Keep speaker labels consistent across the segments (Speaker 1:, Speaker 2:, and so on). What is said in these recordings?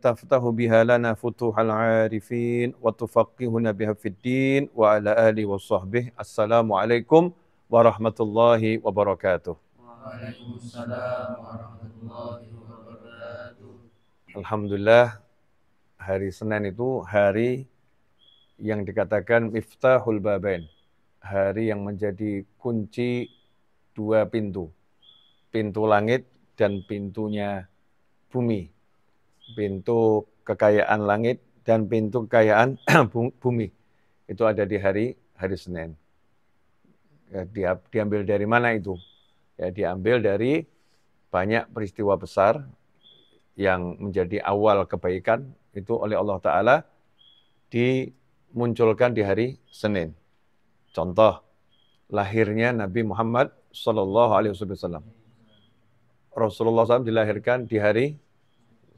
Speaker 1: تفتح بها لنا فتوح العارفين وتفقهنا بها في الدين وعلى آله وصحبه السلام عليكم ورحمة الله وبركاته Alhamdulillah hari Senin itu hari yang dikatakan Miftahul Ba'ben, hari yang menjadi kunci dua pintu pintu langit dan pintunya bumi pintu kekayaan langit dan pintu kekayaan bumi. Itu ada di hari hari Senin. Ya, dia, diambil dari mana itu? Ya, diambil dari banyak peristiwa besar yang menjadi awal kebaikan itu oleh Allah Ta'ala dimunculkan di hari Senin. Contoh, lahirnya Nabi Muhammad Sallallahu Alaihi Wasallam. Rasulullah SAW dilahirkan di hari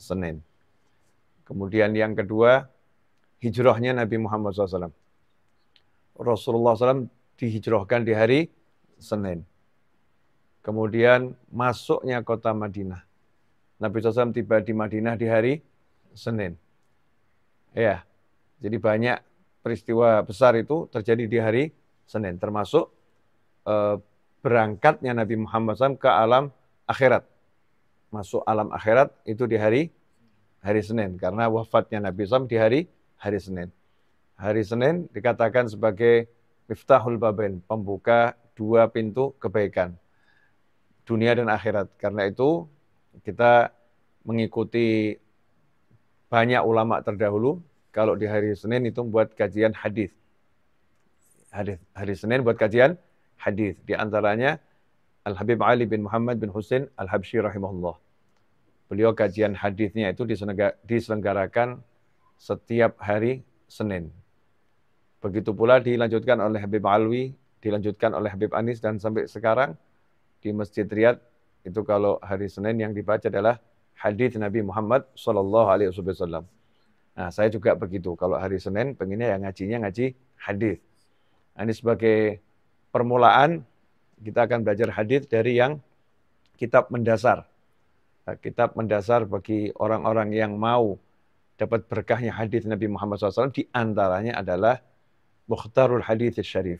Speaker 1: Senin. Kemudian yang kedua, hijrahnya Nabi Muhammad SAW. Rasulullah SAW dihijrahkan di hari Senin. Kemudian masuknya kota Madinah. Nabi SAW tiba di Madinah di hari Senin. Ya, jadi banyak peristiwa besar itu terjadi di hari Senin, termasuk eh, berangkatnya Nabi Muhammad SAW ke alam akhirat. Masuk alam akhirat itu di hari hari Senin karena wafatnya Nabi SAW di hari hari Senin. Hari Senin dikatakan sebagai Miftahul Babain, pembuka dua pintu kebaikan dunia dan akhirat. Karena itu kita mengikuti banyak ulama terdahulu kalau di hari Senin itu buat kajian hadis. Hadis hari Senin buat kajian hadis di antaranya Al Habib Ali bin Muhammad bin Husain Al Habsyi rahimahullah. Beliau kajian hadisnya itu diselenggarakan setiap hari Senin. Begitu pula dilanjutkan oleh Habib Alwi, dilanjutkan oleh Habib Anis, dan sampai sekarang di Masjid Riyadh itu kalau hari Senin yang dibaca adalah hadis Nabi Muhammad Shallallahu Alaihi Wasallam. Nah, saya juga begitu. Kalau hari Senin pengennya yang ngajinya ngaji hadis. Nah, ini sebagai permulaan kita akan belajar hadis dari yang kitab mendasar Eh, kitab mendasar bagi orang-orang yang mau dapat berkahnya hadis Nabi Muhammad SAW di antaranya adalah Mukhtarul Hadith Syarif.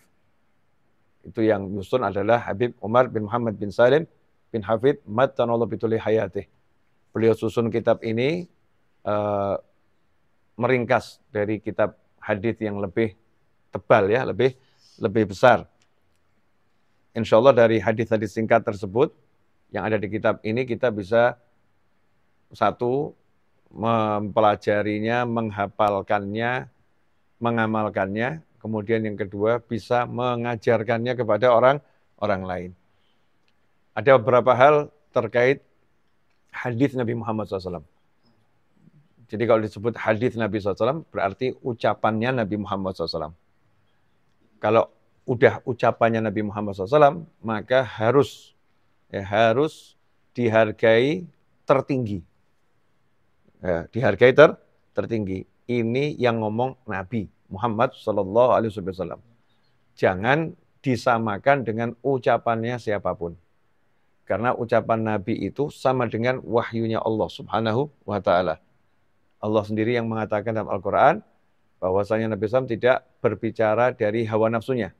Speaker 1: Itu yang nyusun adalah Habib Umar bin Muhammad bin Salim bin Hafid Mattanallah Bituli Hayati. Beliau susun kitab ini uh, meringkas dari kitab hadis yang lebih tebal ya, lebih lebih besar. Insya Allah dari hadis-hadis singkat tersebut yang ada di kitab ini kita bisa satu mempelajarinya, menghafalkannya, mengamalkannya, kemudian yang kedua bisa mengajarkannya kepada orang orang lain. Ada beberapa hal terkait hadis Nabi Muhammad SAW. Jadi kalau disebut hadis Nabi SAW berarti ucapannya Nabi Muhammad SAW. Kalau udah ucapannya Nabi Muhammad SAW, maka harus ya, harus dihargai tertinggi. Ya, dihargai ter tertinggi. Ini yang ngomong Nabi Muhammad Sallallahu Alaihi Wasallam. Jangan disamakan dengan ucapannya siapapun. Karena ucapan Nabi itu sama dengan wahyunya Allah Subhanahu wa taala. Allah sendiri yang mengatakan dalam Al-Qur'an bahwasanya Nabi SAW tidak berbicara dari hawa nafsunya.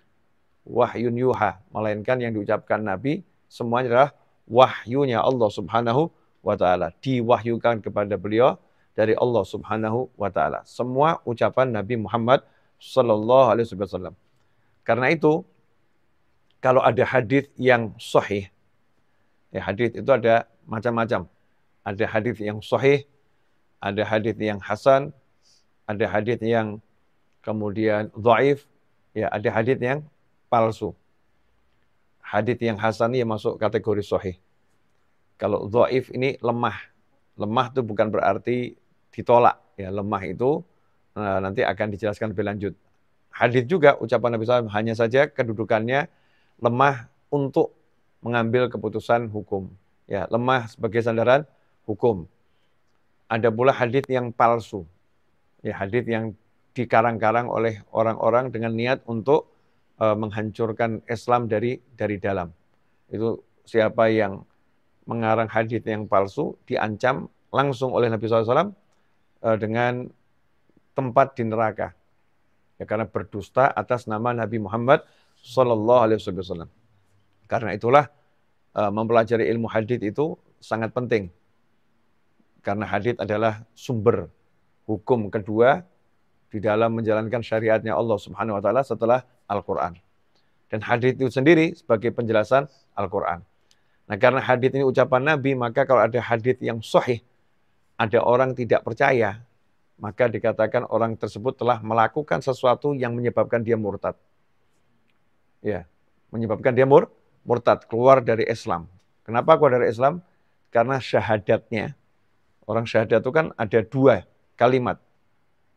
Speaker 1: Wahyun yuha, melainkan yang diucapkan Nabi semuanya adalah wahyunya Allah Subhanahu wa taala, diwahyukan kepada beliau dari Allah Subhanahu wa taala. Semua ucapan Nabi Muhammad sallallahu alaihi wasallam. Karena itu kalau ada hadis yang sahih ya hadis itu ada macam-macam. Ada hadis yang sahih, ada hadis yang hasan, ada hadis yang kemudian dhaif, ya ada hadis yang palsu hadith yang hasan ya masuk kategori sahih. Kalau dhaif ini lemah. Lemah itu bukan berarti ditolak. Ya, lemah itu nah, nanti akan dijelaskan lebih lanjut. Hadith juga ucapan Nabi SAW hanya saja kedudukannya lemah untuk mengambil keputusan hukum. Ya, lemah sebagai sandaran hukum. Ada pula hadith yang palsu. Ya, hadith yang dikarang-karang oleh orang-orang dengan niat untuk Eh, menghancurkan Islam dari dari dalam. Itu siapa yang mengarang hadis yang palsu diancam langsung oleh Nabi SAW eh, dengan tempat di neraka. Ya, karena berdusta atas nama Nabi Muhammad Sallallahu Alaihi Wasallam. Karena itulah eh, mempelajari ilmu hadis itu sangat penting. Karena hadis adalah sumber hukum kedua di dalam menjalankan syariatnya Allah Subhanahu wa taala setelah Al-Quran. Dan hadith itu sendiri sebagai penjelasan Al-Quran. Nah karena hadith ini ucapan Nabi, maka kalau ada hadith yang sahih, ada orang tidak percaya, maka dikatakan orang tersebut telah melakukan sesuatu yang menyebabkan dia murtad. Ya, menyebabkan dia mur, murtad, keluar dari Islam. Kenapa keluar dari Islam? Karena syahadatnya, orang syahadat itu kan ada dua kalimat.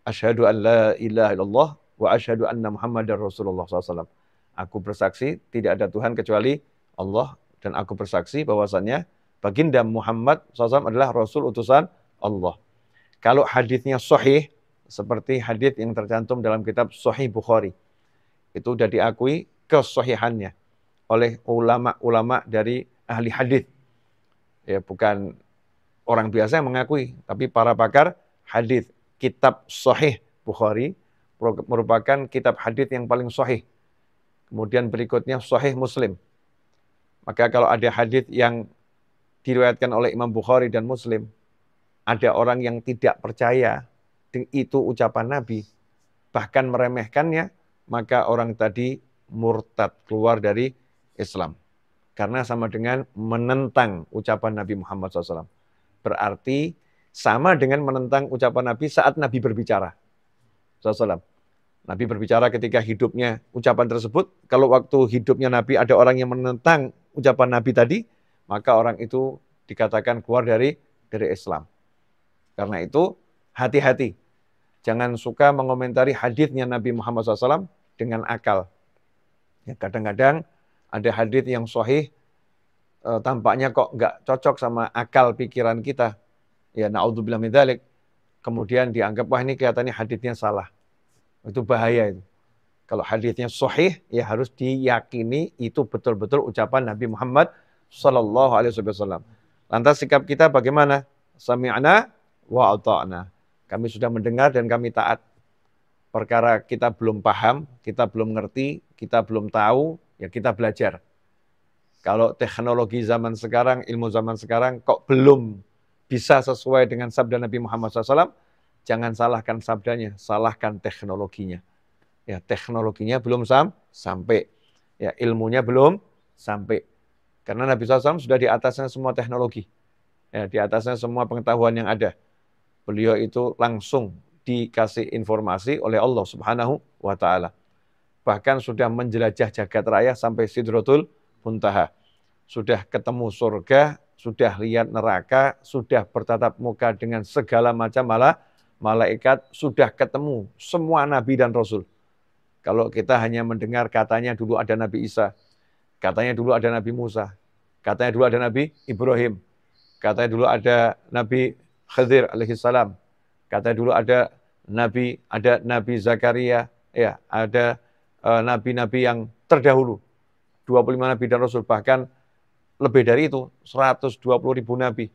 Speaker 1: Asyhadu an la ilaha illallah wa asyhadu anna Muhammadar Rasulullah SAW. Aku bersaksi tidak ada Tuhan kecuali Allah dan aku bersaksi bahwasannya baginda Muhammad SAW adalah Rasul utusan Allah. Kalau hadisnya sahih seperti hadis yang tercantum dalam kitab Sahih Bukhari itu sudah diakui kesohihannya oleh ulama-ulama dari ahli hadis. Ya bukan orang biasa yang mengakui, tapi para pakar hadis kitab Sahih Bukhari merupakan kitab hadith yang paling sahih. Kemudian berikutnya sahih Muslim. Maka kalau ada hadith yang diriwayatkan oleh Imam Bukhari dan Muslim, ada orang yang tidak percaya itu ucapan Nabi, bahkan meremehkannya, maka orang tadi murtad keluar dari Islam. Karena sama dengan menentang ucapan Nabi Muhammad SAW. Berarti sama dengan menentang ucapan Nabi saat Nabi berbicara. SAW. Nabi berbicara ketika hidupnya ucapan tersebut. Kalau waktu hidupnya Nabi ada orang yang menentang ucapan Nabi tadi, maka orang itu dikatakan keluar dari dari Islam. Karena itu hati-hati. Jangan suka mengomentari hadisnya Nabi Muhammad SAW dengan akal. Ya, kadang-kadang ada hadis yang sahih e, tampaknya kok nggak cocok sama akal pikiran kita. Ya naudzubillah min Kemudian dianggap wah ini kelihatannya hadisnya salah. Itu bahaya itu. Kalau hadisnya sahih ya harus diyakini itu betul-betul ucapan Nabi Muhammad sallallahu alaihi wasallam. Lantas sikap kita bagaimana? Sami'na wa ata'na. Kami sudah mendengar dan kami taat. Perkara kita belum paham, kita belum ngerti, kita belum tahu, ya kita belajar. Kalau teknologi zaman sekarang, ilmu zaman sekarang kok belum bisa sesuai dengan sabda Nabi Muhammad Sallallahu Alaihi Wasallam? Jangan salahkan sabdanya, salahkan teknologinya. Ya, teknologinya belum sam sampai. Ya, ilmunya belum sampai. Karena Nabi SAW sudah di atasnya semua teknologi. Ya, di atasnya semua pengetahuan yang ada. Beliau itu langsung dikasih informasi oleh Allah Subhanahu wa taala. Bahkan sudah menjelajah jagat raya sampai Sidratul Muntaha. Sudah ketemu surga, sudah lihat neraka, sudah bertatap muka dengan segala macam malah malaikat sudah ketemu semua nabi dan rasul. Kalau kita hanya mendengar katanya dulu ada Nabi Isa, katanya dulu ada Nabi Musa, katanya dulu ada Nabi Ibrahim, katanya dulu ada Nabi Khidir alaihissalam, katanya dulu ada Nabi ada Nabi Zakaria, ya ada eh, nabi-nabi uh, yang terdahulu. 25 nabi dan rasul bahkan lebih dari itu 120 ribu nabi.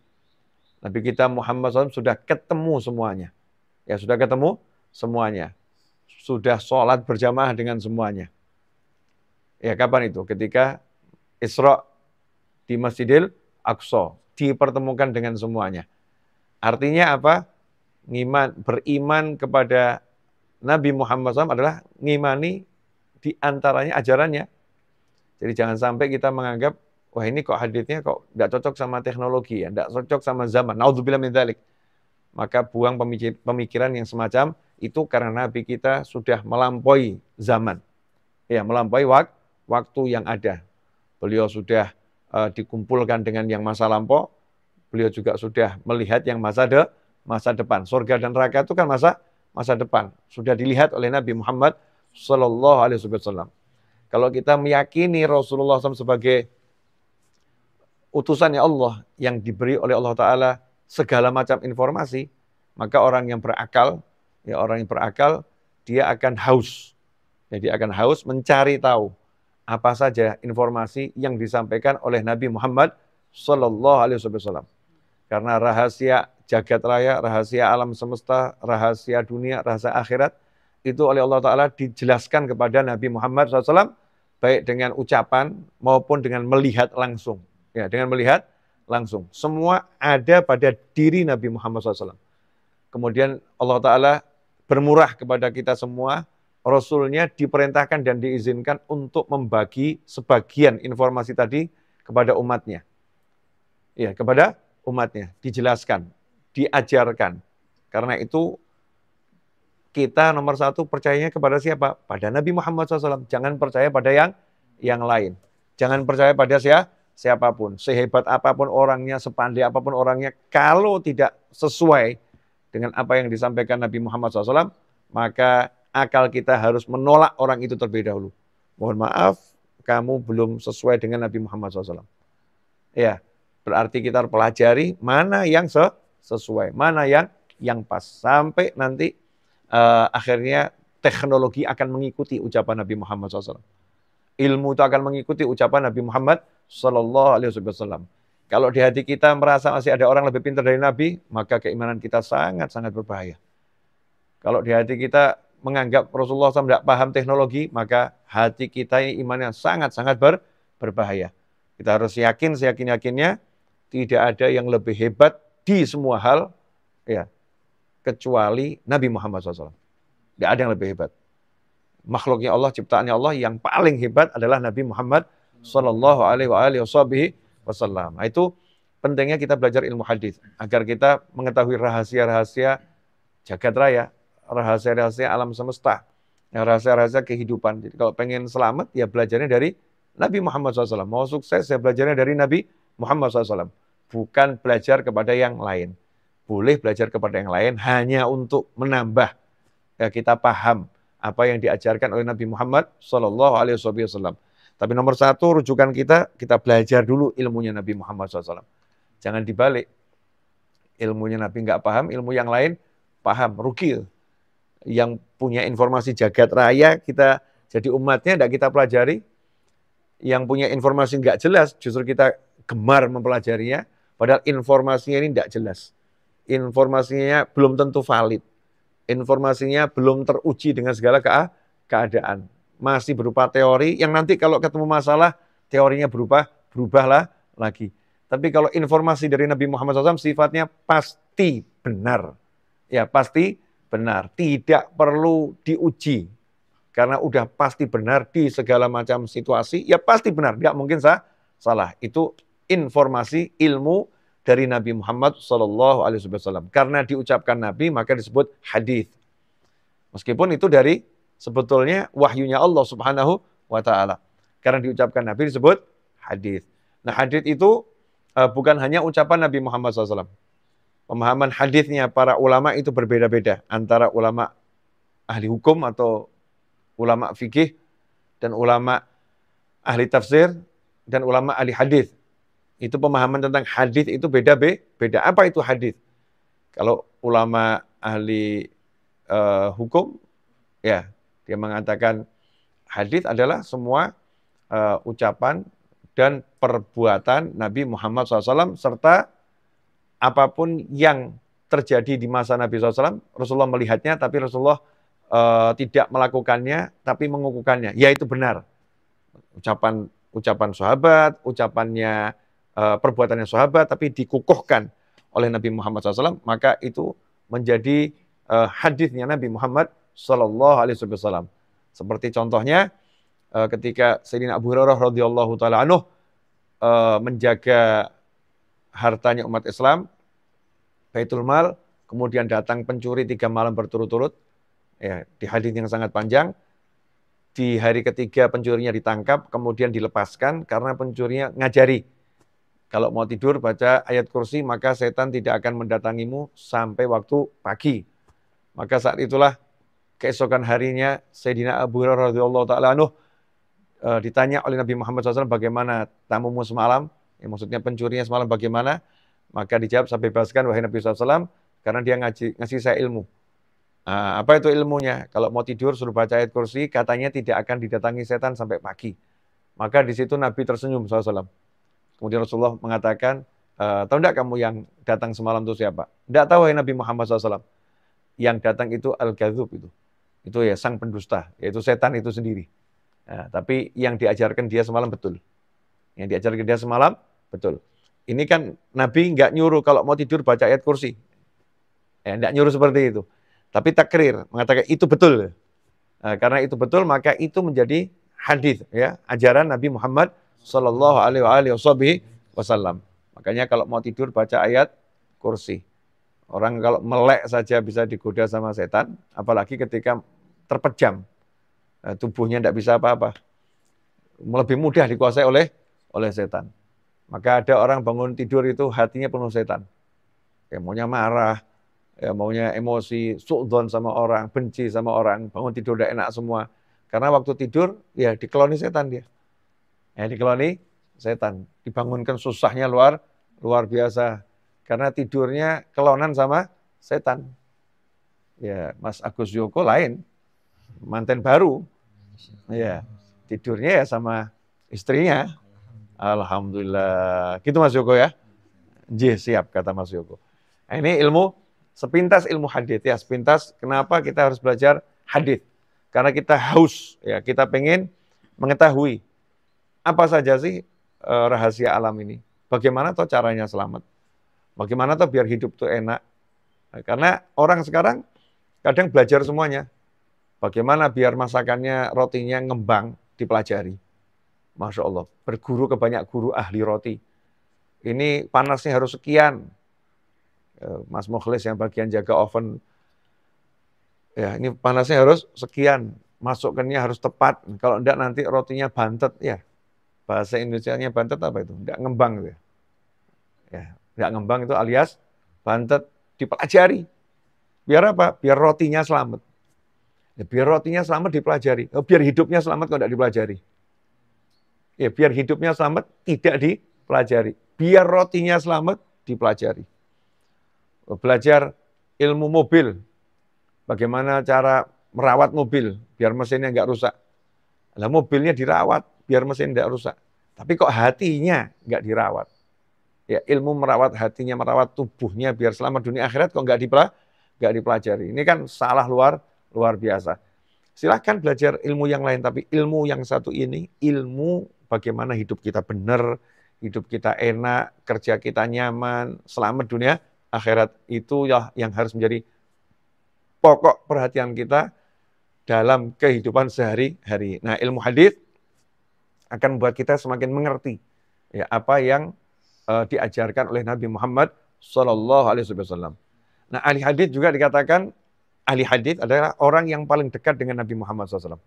Speaker 1: Nabi kita Muhammad SAW sudah ketemu semuanya. Ya sudah ketemu semuanya. Sudah sholat berjamaah dengan semuanya. Ya kapan itu? Ketika Isra di Masjidil Aqsa dipertemukan dengan semuanya. Artinya apa? Ngiman, beriman kepada Nabi Muhammad SAW adalah ngimani di antaranya ajarannya. Jadi jangan sampai kita menganggap, wah ini kok hadirnya kok tidak cocok sama teknologi ya, tidak cocok sama zaman. Naudzubillah min dzalik maka buang pemikiran yang semacam itu karena Nabi kita sudah melampaui zaman. Ya, melampaui wak waktu yang ada. Beliau sudah uh, dikumpulkan dengan yang masa lampau, beliau juga sudah melihat yang masa de masa depan. Surga dan neraka itu kan masa masa depan. Sudah dilihat oleh Nabi Muhammad Shallallahu alaihi wasallam. Kalau kita meyakini Rasulullah SAW sebagai utusannya Allah yang diberi oleh Allah Ta'ala segala macam informasi, maka orang yang berakal, ya orang yang berakal, dia akan haus. Jadi ya, akan haus mencari tahu apa saja informasi yang disampaikan oleh Nabi Muhammad Sallallahu Alaihi Wasallam. Karena rahasia jagat raya, rahasia alam semesta, rahasia dunia, rahasia akhirat, itu oleh Allah Ta'ala dijelaskan kepada Nabi Muhammad SAW, baik dengan ucapan maupun dengan melihat langsung. Ya, dengan melihat langsung. Semua ada pada diri Nabi Muhammad SAW. Kemudian Allah Ta'ala bermurah kepada kita semua, Rasulnya diperintahkan dan diizinkan untuk membagi sebagian informasi tadi kepada umatnya. Ya, kepada umatnya. Dijelaskan, diajarkan. Karena itu kita nomor satu percayanya kepada siapa? Pada Nabi Muhammad SAW. Jangan percaya pada yang yang lain. Jangan percaya pada siapa? siapapun, sehebat apapun orangnya, sepandai apapun orangnya, kalau tidak sesuai dengan apa yang disampaikan Nabi Muhammad SAW, maka akal kita harus menolak orang itu terlebih dahulu. Mohon maaf, kamu belum sesuai dengan Nabi Muhammad SAW. Ya, berarti kita harus pelajari mana yang sesuai, mana yang yang pas. Sampai nanti uh, akhirnya teknologi akan mengikuti ucapan Nabi Muhammad SAW ilmu itu akan mengikuti ucapan Nabi Muhammad Sallallahu Alaihi Wasallam. Kalau di hati kita merasa masih ada orang lebih pintar dari Nabi, maka keimanan kita sangat-sangat berbahaya. Kalau di hati kita menganggap Rasulullah SAW tidak paham teknologi, maka hati kita ini imannya sangat-sangat ber, berbahaya. Kita harus yakin, yakin yakinnya tidak ada yang lebih hebat di semua hal, ya, kecuali Nabi Muhammad SAW. Tidak ada yang lebih hebat makhluknya Allah, ciptaannya Allah yang paling hebat adalah Nabi Muhammad Sallallahu Alaihi Wasallam. Nah, itu pentingnya kita belajar ilmu hadis agar kita mengetahui rahasia-rahasia jagad raya, rahasia-rahasia alam semesta, rahasia-rahasia kehidupan. Jadi kalau pengen selamat ya belajarnya dari Nabi Muhammad SAW. Mau sukses ya belajarnya dari Nabi Muhammad SAW. Bukan belajar kepada yang lain. Boleh belajar kepada yang lain hanya untuk menambah ya, kita paham apa yang diajarkan oleh Nabi Muhammad saw. Alaihi Wasallam. Tapi nomor satu rujukan kita, kita belajar dulu ilmunya Nabi Muhammad SAW. Jangan dibalik. Ilmunya Nabi nggak paham, ilmu yang lain paham, rugi. Yang punya informasi jagat raya, kita jadi umatnya tidak kita pelajari. Yang punya informasi nggak jelas, justru kita gemar mempelajarinya. Padahal informasinya ini tidak jelas. Informasinya belum tentu valid informasinya belum teruji dengan segala ke keadaan. Masih berupa teori yang nanti kalau ketemu masalah, teorinya berubah, berubahlah lagi. Tapi kalau informasi dari Nabi Muhammad SAW sifatnya pasti benar. Ya pasti benar, tidak perlu diuji. Karena udah pasti benar di segala macam situasi, ya pasti benar, tidak mungkin saya salah. Itu informasi ilmu dari Nabi Muhammad SAW Alaihi Wasallam. Karena diucapkan Nabi maka disebut hadis. Meskipun itu dari sebetulnya wahyunya Allah Subhanahu wa taala. Karena diucapkan Nabi disebut hadis. Nah, hadis itu eh, bukan hanya ucapan Nabi Muhammad SAW. Pemahaman hadisnya para ulama itu berbeda-beda antara ulama ahli hukum atau ulama fikih dan ulama ahli tafsir dan ulama ahli hadis itu pemahaman tentang hadis itu beda be, beda apa itu hadis kalau ulama ahli uh, hukum ya dia mengatakan hadis adalah semua uh, ucapan dan perbuatan Nabi Muhammad SAW serta apapun yang terjadi di masa Nabi SAW Rasulullah melihatnya tapi Rasulullah uh, tidak melakukannya tapi mengukuhkannya yaitu benar ucapan ucapan sahabat ucapannya Eh, perbuatan perbuatannya sahabat tapi dikukuhkan oleh Nabi Muhammad SAW maka itu menjadi uh, hadisnya Nabi Muhammad Sallallahu Alaihi Wasallam seperti contohnya uh, ketika Sayyidina Abu Hurairah radhiyallahu taala anhu uh, menjaga hartanya umat Islam Baitul Mal kemudian datang pencuri tiga malam berturut-turut ya di hadis yang sangat panjang di hari ketiga pencurinya ditangkap kemudian dilepaskan karena pencurinya ngajari kalau mau tidur baca ayat kursi maka setan tidak akan mendatangimu sampai waktu pagi. Maka saat itulah keesokan harinya Sayyidina Abu Hurairah radhiyallahu taala anhu eh, ditanya oleh Nabi Muhammad SAW bagaimana tamumu semalam, ya, maksudnya pencurinya semalam bagaimana, maka dijawab saya bebaskan wahai Nabi SAW karena dia ngaji, ngasih saya ilmu. Nah, apa itu ilmunya? Kalau mau tidur suruh baca ayat kursi, katanya tidak akan didatangi setan sampai pagi. Maka di situ Nabi tersenyum SAW. Kemudian Rasulullah mengatakan, e, tahu tidak kamu yang datang semalam itu siapa? Tidak tahu ya Nabi Muhammad SAW. Yang datang itu Al-Ghazub itu. Itu ya sang pendusta, yaitu setan itu sendiri. Ya, tapi yang diajarkan dia semalam betul. Yang diajarkan dia semalam betul. Ini kan Nabi nggak nyuruh kalau mau tidur baca ayat kursi. Ya, eh, nggak nyuruh seperti itu. Tapi takrir mengatakan itu betul. Nah, karena itu betul maka itu menjadi hadis ya ajaran Nabi Muhammad Sallallahu Alaihi Wasallam. Makanya kalau mau tidur baca ayat kursi. Orang kalau melek saja bisa digoda sama setan, apalagi ketika terpejam. Eh, tubuhnya tidak bisa apa-apa. Lebih mudah dikuasai oleh oleh setan. Maka ada orang bangun tidur itu hatinya penuh setan. Ya, maunya marah, ya, maunya emosi, sukdon sama orang, benci sama orang, bangun tidur tidak enak semua. Karena waktu tidur, ya dikeloni setan dia. Ya, eh, dikeloni setan. Dibangunkan susahnya luar luar biasa. Karena tidurnya kelonan sama setan. Ya, Mas Agus Yoko lain, manten baru. Ya, tidurnya ya sama istrinya. Alhamdulillah. Gitu Mas Yoko ya? J siap kata Mas Yoko. Nah, ini ilmu sepintas ilmu hadith ya, sepintas kenapa kita harus belajar hadith. Karena kita haus ya, kita pengen mengetahui apa saja sih eh, rahasia alam ini? Bagaimana toh caranya selamat? Bagaimana toh biar hidup tuh enak? Nah, karena orang sekarang kadang belajar semuanya. Bagaimana biar masakannya rotinya ngembang dipelajari. Masya Allah, berguru ke banyak guru ahli roti. Ini panasnya harus sekian. Eh, Mas Mukhlis yang bagian jaga oven, ya ini panasnya harus sekian. Masukkannya harus tepat. Kalau enggak nanti rotinya bantet ya bahasa Indonesia-nya bantet apa itu? Enggak ngembang gitu ya. ya. ngembang itu alias bantet dipelajari. Biar apa? Biar rotinya selamat. Ya, biar rotinya selamat dipelajari. Oh, biar hidupnya selamat kalau enggak dipelajari. Ya, biar hidupnya selamat tidak dipelajari. Biar rotinya selamat dipelajari. Oh, belajar ilmu mobil. Bagaimana cara merawat mobil biar mesinnya enggak rusak. Lah mobilnya dirawat, biar mesin tidak rusak. Tapi kok hatinya nggak dirawat? Ya ilmu merawat hatinya, merawat tubuhnya biar selamat dunia akhirat kok nggak dipelah, nggak dipelajari. Ini kan salah luar luar biasa. Silahkan belajar ilmu yang lain, tapi ilmu yang satu ini ilmu bagaimana hidup kita benar, hidup kita enak, kerja kita nyaman, selamat dunia akhirat itu ya yang harus menjadi pokok perhatian kita dalam kehidupan sehari-hari. Nah, ilmu hadis akan membuat kita semakin mengerti ya apa yang uh, diajarkan oleh Nabi Muhammad Shallallahu Alaihi Wasallam. Nah, ahli hadis juga dikatakan ahli hadis adalah orang yang paling dekat dengan Nabi Muhammad SAW.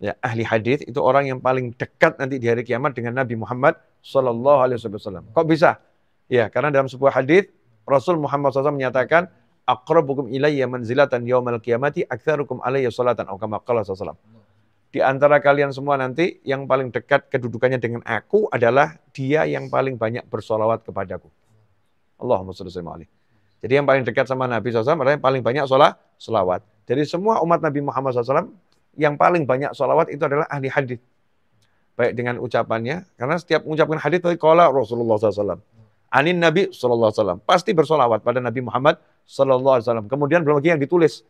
Speaker 1: Ya, ahli hadis itu orang yang paling dekat nanti di hari kiamat dengan Nabi Muhammad Shallallahu Alaihi Wasallam. Kok bisa? Ya, karena dalam sebuah hadis Rasul Muhammad SAW menyatakan, akrobukum ilayya manzilatan yaumal kiamati aktsarukum alayya salatan." Atau kama qala sallallahu di antara kalian semua nanti yang paling dekat kedudukannya dengan aku adalah dia yang paling banyak bersolawat kepadaku. Allahumma salli alaihi Jadi yang paling dekat sama Nabi SAW adalah yang paling banyak sholat, solawat. Jadi semua umat Nabi Muhammad SAW yang paling banyak sholawat itu adalah ahli hadis. Baik dengan ucapannya, karena setiap mengucapkan hadis tadi kola Rasulullah SAW. Anin Nabi SAW. Pasti bersolawat pada Nabi Muhammad SAW. Kemudian belum lagi yang ditulis.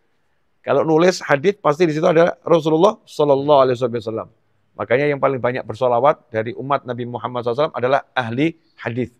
Speaker 1: Kalau nulis hadis pasti di situ ada Rasulullah Sallallahu Alaihi Wasallam. Makanya yang paling banyak bersolawat dari umat Nabi Muhammad SAW adalah ahli hadis.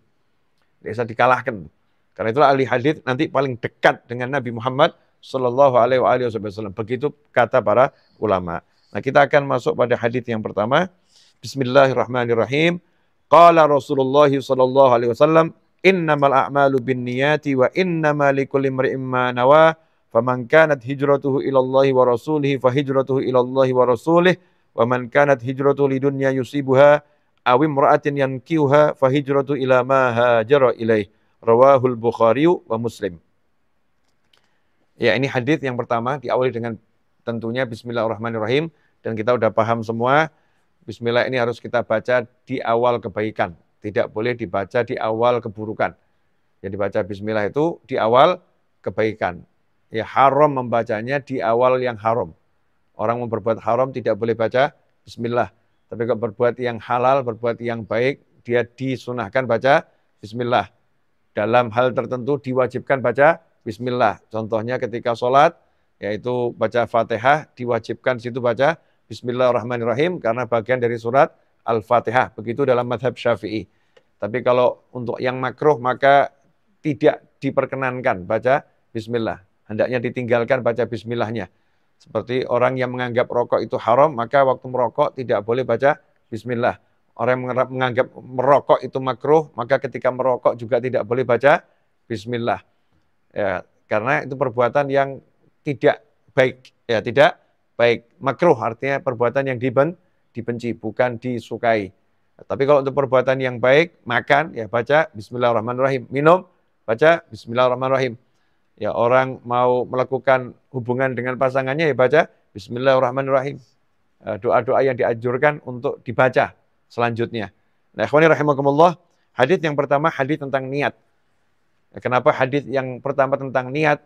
Speaker 1: Tidak bisa dikalahkan. Karena itulah ahli hadis nanti paling dekat dengan Nabi Muhammad Sallallahu Alaihi Wasallam. Begitu kata para ulama. Nah kita akan masuk pada hadis yang pertama. Bismillahirrahmanirrahim. Qala Rasulullah Sallallahu Alaihi Wasallam. Innamal a'malu bin niyati wa innama likulli imri'in nawah Faman kanat hijratuhu ilallahi wa rasulihi fa hijratuhu ilallahi wa rasulih wa man kanat hijratuhu lidunya yusibuha aw imra'atin yankiuha fa hijratu ila ma hajara ilaih. Rawahul Bukhari wa Muslim. Ya, ini hadis yang pertama diawali dengan tentunya bismillahirrahmanirrahim dan kita sudah paham semua bismillah ini harus kita baca di awal kebaikan, tidak boleh dibaca di awal keburukan. Jadi baca bismillah itu di awal kebaikan ya haram membacanya di awal yang haram. Orang mau berbuat haram tidak boleh baca bismillah. Tapi kalau berbuat yang halal, berbuat yang baik, dia disunahkan baca bismillah. Dalam hal tertentu diwajibkan baca bismillah. Contohnya ketika sholat, yaitu baca fatihah, diwajibkan situ baca bismillahirrahmanirrahim karena bagian dari surat al-fatihah. Begitu dalam madhab syafi'i. Tapi kalau untuk yang makruh maka tidak diperkenankan baca bismillah hendaknya ditinggalkan baca bismillahnya. Seperti orang yang menganggap rokok itu haram, maka waktu merokok tidak boleh baca bismillah. Orang yang menganggap merokok itu makruh, maka ketika merokok juga tidak boleh baca bismillah. Ya, karena itu perbuatan yang tidak baik, ya tidak baik. Makruh artinya perbuatan yang diben, dibenci, bukan disukai. Tapi kalau untuk perbuatan yang baik, makan, ya baca bismillahirrahmanirrahim. Minum, baca bismillahirrahmanirrahim. Ya orang mau melakukan hubungan dengan pasangannya ya baca Bismillahirrahmanirrahim. Eh, doa-doa yang dianjurkan untuk dibaca selanjutnya. Nah, ikhwani rahimakumullah, hadis yang pertama hadis tentang niat. Ya, kenapa hadis yang pertama tentang niat?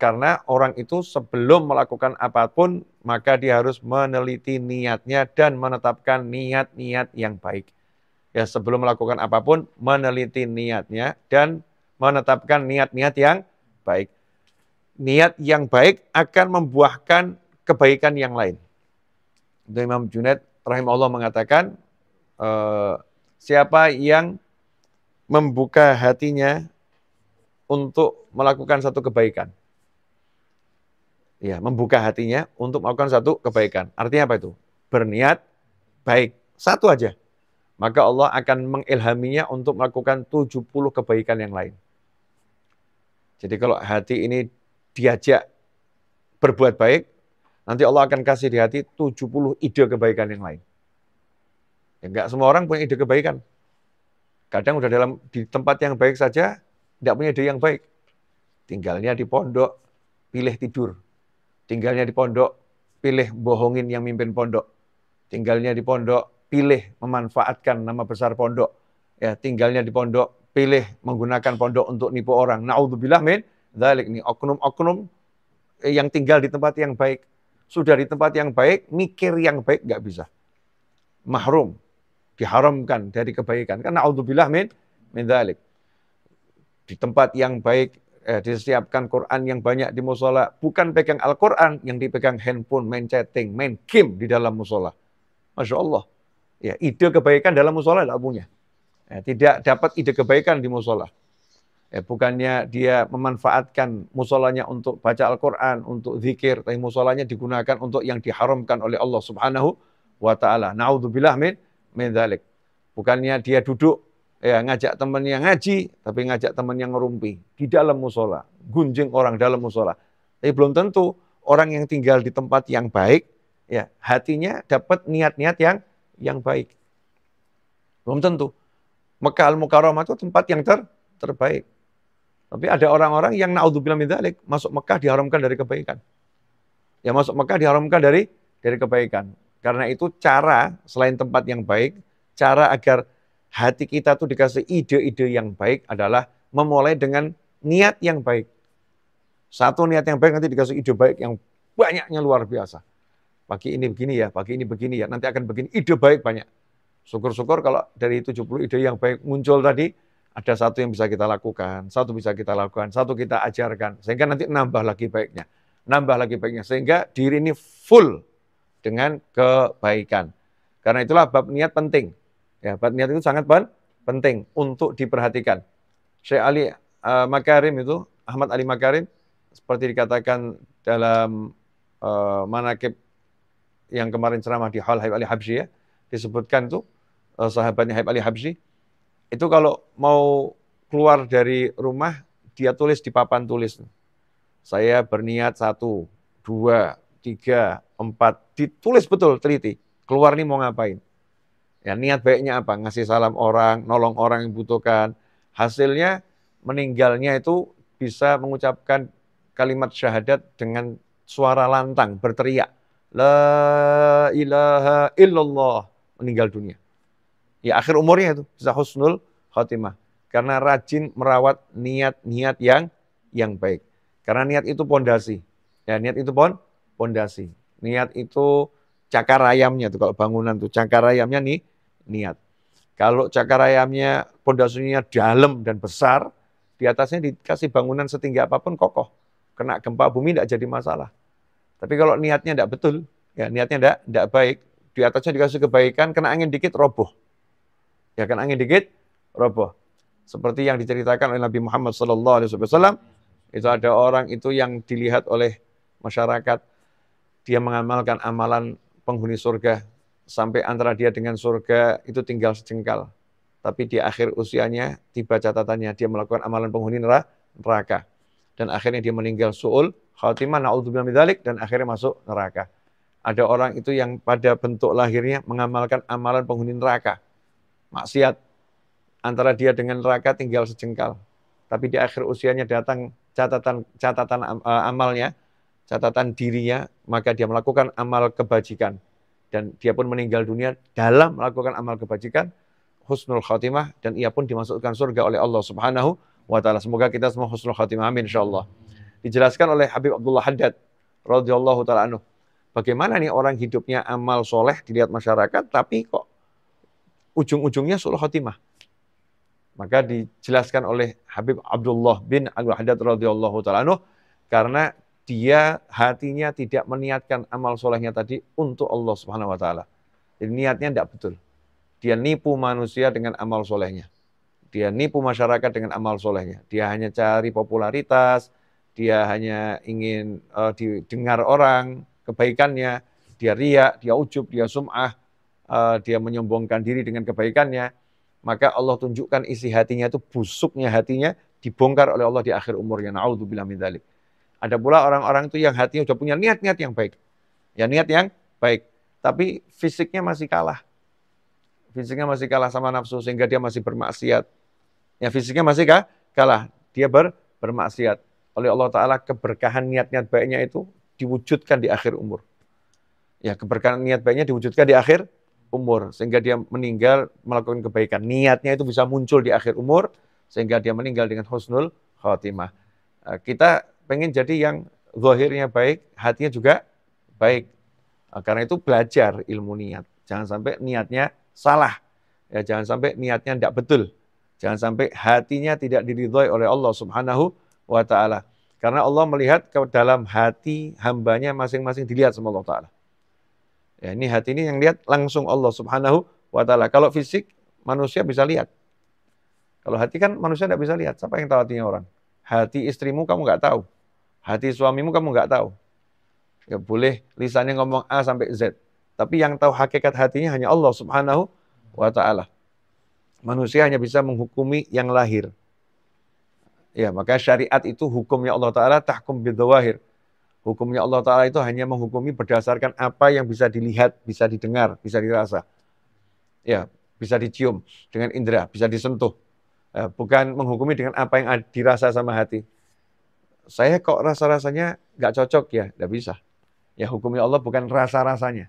Speaker 1: Karena orang itu sebelum melakukan apapun, maka dia harus meneliti niatnya dan menetapkan niat-niat yang baik. Ya, sebelum melakukan apapun, meneliti niatnya dan menetapkan niat-niat yang baik. Niat yang baik akan membuahkan kebaikan yang lain. Untuk Imam Junaid rahimahullah mengatakan, e, siapa yang membuka hatinya untuk melakukan satu kebaikan. Ya, membuka hatinya untuk melakukan satu kebaikan. Artinya apa itu? Berniat baik. Satu aja. Maka Allah akan mengilhaminya untuk melakukan 70 kebaikan yang lain. Jadi kalau hati ini diajak berbuat baik, nanti Allah akan kasih di hati 70 ide kebaikan yang lain. Ya, enggak semua orang punya ide kebaikan. Kadang udah dalam di tempat yang baik saja, enggak punya ide yang baik. Tinggalnya di pondok, pilih tidur. Tinggalnya di pondok, pilih bohongin yang mimpin pondok. Tinggalnya di pondok, pilih memanfaatkan nama besar pondok. Ya, tinggalnya di pondok, pilih menggunakan pondok untuk nipu orang. Naudzubillah min dzalik nih oknum-oknum yang tinggal di tempat yang baik. Sudah di tempat yang baik, mikir yang baik nggak bisa. Mahrum, diharamkan dari kebaikan. Karena naudzubillah min min dzalik. Di tempat yang baik eh, disiapkan Quran yang banyak di musola, bukan pegang Al-Quran yang dipegang handphone, main chatting, main game di dalam musola. Masya Allah. Ya, ide kebaikan dalam musola tidak punya. Ya, tidak dapat ide kebaikan di musola. Ya, bukannya dia memanfaatkan musolanya untuk baca Al-Quran, untuk zikir, tapi musolanya digunakan untuk yang diharamkan oleh Allah Subhanahu wa Ta'ala. Naudzubillah min, min dhalik. Bukannya dia duduk ya ngajak teman yang ngaji, tapi ngajak teman yang ngerumpi di dalam musola, gunjing orang dalam musola. Tapi belum tentu orang yang tinggal di tempat yang baik, ya hatinya dapat niat-niat yang yang baik. Belum tentu. Mekah Al-Mukarramah itu tempat yang ter terbaik. Tapi ada orang-orang yang naudzubillah min dzalik, masuk Mekah diharamkan dari kebaikan. Ya masuk Mekah diharamkan dari dari kebaikan. Karena itu cara selain tempat yang baik, cara agar hati kita tuh dikasih ide-ide yang baik adalah memulai dengan niat yang baik. Satu niat yang baik nanti dikasih ide baik yang banyaknya luar biasa. Pagi ini begini ya, pagi ini begini ya, nanti akan begini. Ide baik banyak. Syukur-syukur kalau dari 70 ide yang baik muncul tadi, ada satu yang bisa kita lakukan, satu bisa kita lakukan, satu kita ajarkan, sehingga nanti nambah lagi baiknya, nambah lagi baiknya, sehingga diri ini full dengan kebaikan. Karena itulah bab niat penting. Ya, bab niat itu sangat penting untuk diperhatikan. Syekh Ali uh, Makarim itu, Ahmad Ali Makarim, seperti dikatakan dalam uh, manakib yang kemarin ceramah di Hal Haib Ali Habsyi ya, disebutkan itu. Eh, sahabatnya Habib Ali Habsyi, itu kalau mau keluar dari rumah, dia tulis di papan tulis. Saya berniat satu, dua, tiga, empat, ditulis betul, teliti. Keluar nih mau ngapain. Ya, niat baiknya apa? Ngasih salam orang, nolong orang yang butuhkan. Hasilnya meninggalnya itu bisa mengucapkan kalimat syahadat dengan suara lantang, berteriak. La ilaha illallah, meninggal dunia ya akhir umurnya itu bisa husnul khotimah. Karena rajin merawat niat-niat yang yang baik. Karena niat itu pondasi. Ya, niat itu pon pondasi. Niat itu cakar ayamnya tuh kalau bangunan tuh cakar ayamnya nih niat. Kalau cakar ayamnya pondasinya dalam dan besar, di atasnya dikasih bangunan setinggi apapun kokoh. Kena gempa bumi tidak jadi masalah. Tapi kalau niatnya tidak betul, ya niatnya tidak tidak baik, di atasnya dikasih kebaikan, kena angin dikit roboh kan angin dikit, roboh. Seperti yang diceritakan oleh Nabi Muhammad SAW, itu ada orang itu yang dilihat oleh masyarakat, dia mengamalkan amalan penghuni surga, sampai antara dia dengan surga itu tinggal sejengkal. Tapi di akhir usianya, tiba catatannya, dia melakukan amalan penghuni neraka. Dan akhirnya dia meninggal su'ul, khatimah, na'udzubillah midalik, dan akhirnya masuk neraka ada orang itu yang pada bentuk lahirnya mengamalkan amalan penghuni neraka maksiat antara dia dengan neraka tinggal sejengkal. Tapi di akhir usianya datang catatan catatan uh, amalnya, catatan dirinya, maka dia melakukan amal kebajikan dan dia pun meninggal dunia dalam melakukan amal kebajikan husnul khatimah dan ia pun dimasukkan surga oleh Allah Subhanahu wa taala. Semoga kita semua husnul khatimah amin insyaallah. Dijelaskan oleh Habib Abdullah Haddad radhiyallahu taala anhu. Bagaimana nih orang hidupnya amal soleh dilihat masyarakat tapi kok ujung-ujungnya suluh khotimah. Maka dijelaskan oleh Habib Abdullah bin Al-Wahdad radhiyallahu taala karena dia hatinya tidak meniatkan amal solehnya tadi untuk Allah Subhanahu wa taala. Jadi niatnya tidak betul. Dia nipu manusia dengan amal solehnya. Dia nipu masyarakat dengan amal solehnya. Dia hanya cari popularitas, dia hanya ingin uh, didengar orang kebaikannya, dia riak, dia ujub, dia sum'ah, uh, dia menyombongkan diri dengan kebaikannya, maka Allah tunjukkan isi hatinya itu busuknya hatinya dibongkar oleh Allah di akhir umurnya. Nauzubillah min dzalik. Ada pula orang-orang itu yang hatinya sudah punya niat-niat yang baik. Ya niat yang baik, tapi fisiknya masih kalah. Fisiknya masih kalah sama nafsu sehingga dia masih bermaksiat. Ya fisiknya masih kah? kalah, dia ber, bermaksiat. Oleh Allah taala keberkahan niat-niat baiknya itu diwujudkan di akhir umur. Ya, keberkahan niat baiknya diwujudkan di akhir umur sehingga dia meninggal melakukan kebaikan. Niatnya itu bisa muncul di akhir umur sehingga dia meninggal dengan husnul khotimah. Eh, kita pengen jadi yang zahirnya baik, hatinya juga baik. Eh, karena itu belajar ilmu niat. Jangan sampai niatnya salah. Ya, jangan sampai niatnya tidak betul. Jangan sampai hatinya tidak diridhoi oleh Allah Subhanahu wa taala. Karena Allah melihat ke dalam hati hambanya masing-masing dilihat sama Allah taala. Ya, ini hati ini yang lihat langsung Allah Subhanahu wa taala. Kalau fisik manusia bisa lihat. Kalau hati kan manusia tidak bisa lihat. Siapa yang tahu hatinya orang? Hati istrimu kamu nggak tahu. Hati suamimu kamu nggak tahu. Ya boleh lisannya ngomong A sampai Z. Tapi yang tahu hakikat hatinya hanya Allah Subhanahu wa taala. Manusia hanya bisa menghukumi yang lahir. Ya, maka syariat itu hukumnya Allah taala tahkum bidzawahir. Hukumnya Allah Ta'ala itu hanya menghukumi berdasarkan apa yang bisa dilihat, bisa didengar, bisa dirasa. Ya, bisa dicium dengan indera, bisa disentuh. Ya, bukan menghukumi dengan apa yang dirasa sama hati. Saya kok rasa-rasanya nggak cocok ya, nggak bisa. Ya hukumnya Allah bukan rasa-rasanya,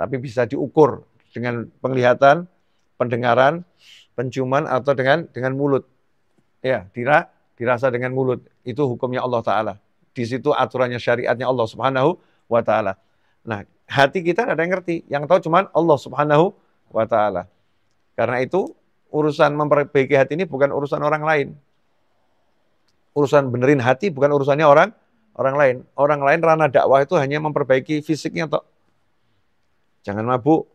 Speaker 1: tapi bisa diukur dengan penglihatan, pendengaran, penciuman atau dengan dengan mulut. Ya, dira, dirasa dengan mulut. Itu hukumnya Allah Ta'ala di situ aturannya syariatnya Allah Subhanahu wa taala. Nah, hati kita ada yang ngerti, yang tahu cuman Allah Subhanahu wa taala. Karena itu urusan memperbaiki hati ini bukan urusan orang lain. Urusan benerin hati bukan urusannya orang orang lain. Orang lain ranah dakwah itu hanya memperbaiki fisiknya toh, Jangan mabuk.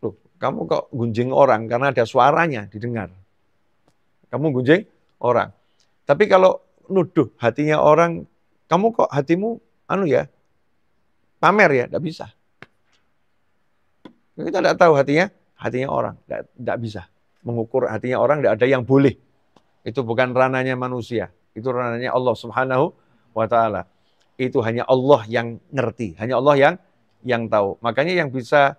Speaker 1: Loh, kamu kok gunjing orang karena ada suaranya didengar. Kamu gunjing orang. Tapi kalau nuduh hatinya orang, kamu kok hatimu anu ya, pamer ya, tidak bisa. Kita tidak tahu hatinya, hatinya orang, tidak bisa. Mengukur hatinya orang tidak ada yang boleh. Itu bukan ranahnya manusia, itu ranahnya Allah Subhanahu wa taala. Itu hanya Allah yang ngerti, hanya Allah yang yang tahu. Makanya yang bisa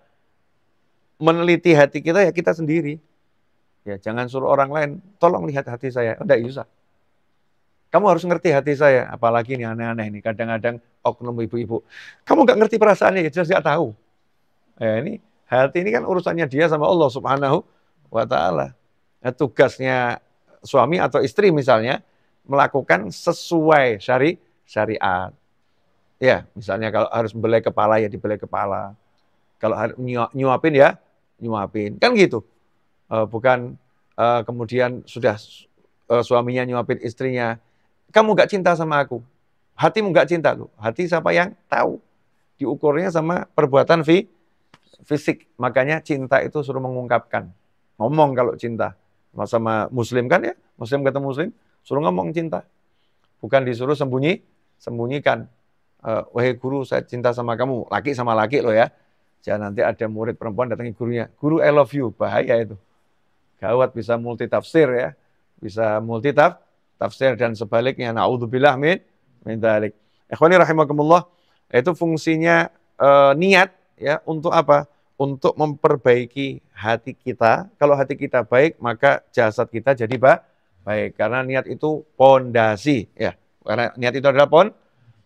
Speaker 1: meneliti hati kita ya kita sendiri. Ya, jangan suruh orang lain, tolong lihat hati saya. tidak bisa. Kamu harus ngerti hati saya, apalagi ini aneh-aneh ini. Kadang-kadang oknum ibu-ibu. Kamu nggak ngerti perasaannya, ya jelas nggak tahu. Ya, ini hati ini kan urusannya dia sama Allah Subhanahu wa taala. Ya, tugasnya suami atau istri misalnya melakukan sesuai syari syariat. Ya, misalnya kalau harus belai kepala ya dibelai kepala. Kalau harus nyuapin ya nyuapin. Kan gitu. Eh, bukan eh, kemudian sudah eh, suaminya nyuapin istrinya kamu gak cinta sama aku. Hatimu gak cinta tuh. Hati siapa yang tahu. Diukurnya sama perbuatan fi, fisik. Makanya cinta itu suruh mengungkapkan. Ngomong kalau cinta. Sama, sama muslim kan ya. Muslim ketemu muslim. Suruh ngomong cinta. Bukan disuruh sembunyi, sembunyikan. Uh, Wahai guru, saya cinta sama kamu. Laki sama laki loh ya. Jangan nanti ada murid perempuan datangi gurunya. Guru I love you. Bahaya itu. Gawat bisa multi tafsir ya. Bisa multitaf tafsir dan sebaliknya. Naudzubillah min min dalik. Ikhwani rahimakumullah, itu fungsinya e, niat ya untuk apa? Untuk memperbaiki hati kita. Kalau hati kita baik, maka jasad kita jadi ba baik karena niat itu pondasi ya. Karena niat itu adalah pon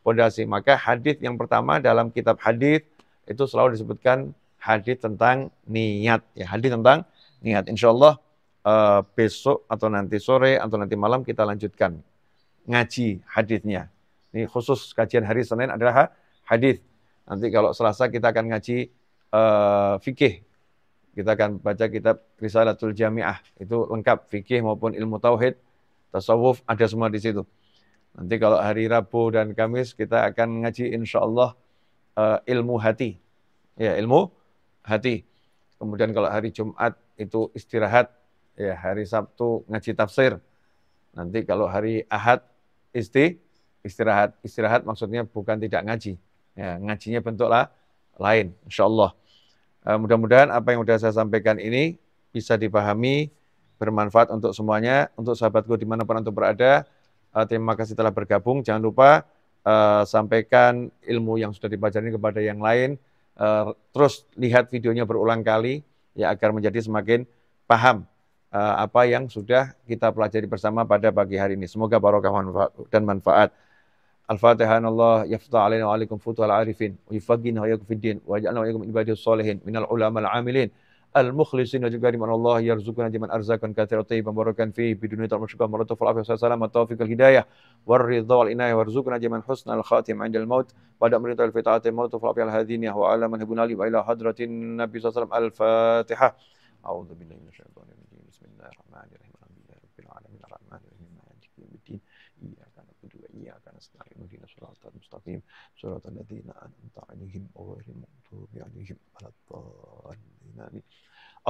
Speaker 1: pondasi. Maka hadis yang pertama dalam kitab hadis itu selalu disebutkan hadis tentang niat ya, hadis tentang niat. Insyaallah uh, besok atau nanti sore atau nanti malam kita lanjutkan ngaji hadisnya. Ini khusus kajian hari Senin adalah hadis. Nanti kalau Selasa kita akan ngaji uh, fikih. Kita akan baca kitab Risalatul Jami'ah. Itu lengkap fikih maupun ilmu tauhid, tasawuf ada semua di situ. Nanti kalau hari Rabu dan Kamis kita akan ngaji insya Allah uh, eh, ilmu hati. Ya, ilmu hati. Kemudian kalau hari Jumat itu istirahat ya hari Sabtu ngaji tafsir. Nanti kalau hari Ahad isti istirahat. Istirahat maksudnya bukan tidak ngaji. Ya, ngajinya bentuklah lain, insya Allah. Eh, mudah-mudahan apa yang sudah saya sampaikan ini bisa dipahami, bermanfaat untuk semuanya, untuk sahabatku dimanapun untuk berada. Eh, terima kasih telah bergabung. Jangan lupa uh, sampaikan ilmu yang sudah dipelajari kepada yang lain. Uh, terus lihat videonya berulang kali ya agar menjadi semakin paham Eh, apa yang sudah kita pelajari bersama pada pagi hari ini. Semoga barokah dan manfaat. Al-Fatihah Allah yafta alaina wa alaikum futuhal arifin wa yufaggina wa yakum fiddin wa ja'alna wa yakum ibadiyus salihin minal ulama al-amilin al-mukhlisin wa juga liman Allah yarzukuna jaman arzakan kathira tayyiban barakan fi bidunia ta'amu syukam wa ratufal afiyah wa salam wa taufiq al-hidayah wa ridha wal inayah warzukuna jaman husna al-khatim inda al-maut wa da'am ridha al-fita'ati wa ratufal afiyah al-hadiniyah wa ala man hibunali wa ila hadratin Nabi SAW al-Fatihah A'udhu billahi minasyaitanir الله الرحمن الرحيم الحمد لله رب العالمين الرحمن الرحيم مالك يوم الدين إياك نعبد وإياك نستعين اهدنا الصراط المستقيم صراط الذين أنعمت عليهم غير المغضوب عليهم ولا الضالين آمين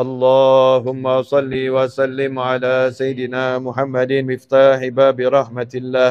Speaker 1: اللهم صل وسلم على سيدنا محمد مفتاح باب رحمة الله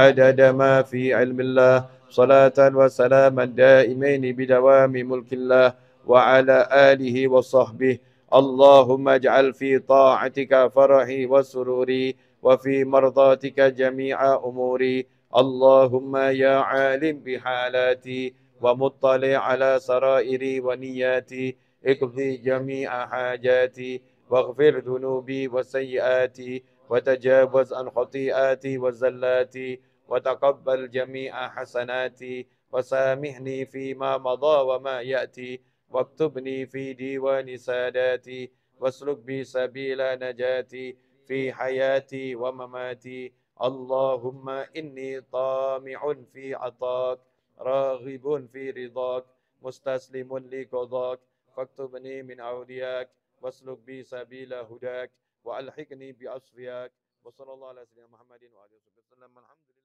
Speaker 1: عدد ما في علم الله صلاة وسلاما دائمين بدوام ملك الله وعلى آله وصحبه اللهم اجعل في طاعتك فرحي وسروري وفي مرضاتك جميع أموري اللهم يا عالم بحالاتي ومطلع على سرائري ونياتي اقضي جميع حاجاتي واغفر ذنوبي وسيئاتي وتجاوز عن خطيئاتي وزلاتي وتقبل جميع حسناتي وسامحني فيما مضى وما يأتي واكتبني في ديوان ساداتي واسلك بي سبيل نجاتي في حياتي ومماتي اللهم إني طامع في عطاك راغب في رضاك مستسلم لقضاك فاكتبني من أولياك واسلك بي سبيل هداك وألحقني بأصفياك وصلى الله على سيدنا محمد وعلى آله وسلم الحمد لله